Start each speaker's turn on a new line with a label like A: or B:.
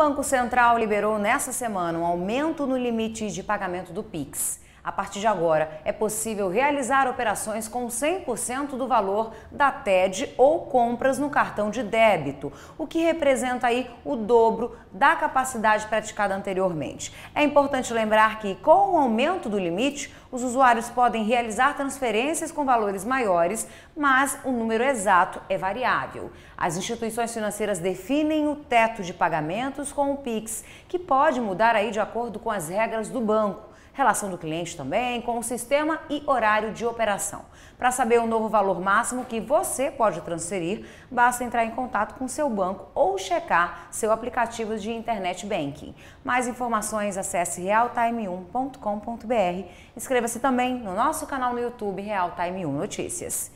A: O Banco Central liberou nessa semana um aumento no limite de pagamento do PIX. A partir de agora, é possível realizar operações com 100% do valor da TED ou compras no cartão de débito, o que representa aí o dobro da capacidade praticada anteriormente. É importante lembrar que, com o aumento do limite, os usuários podem realizar transferências com valores maiores, mas o número exato é variável. As instituições financeiras definem o teto de pagamentos com o Pix, que pode mudar aí de acordo com as regras do banco, relação do cliente cliente também, com o sistema e horário de operação. Para saber o novo valor máximo que você pode transferir, basta entrar em contato com seu banco ou checar seu aplicativo de internet banking. Mais informações acesse realtime1.com.br. Inscreva-se também no nosso canal no YouTube Realtime 1 Notícias.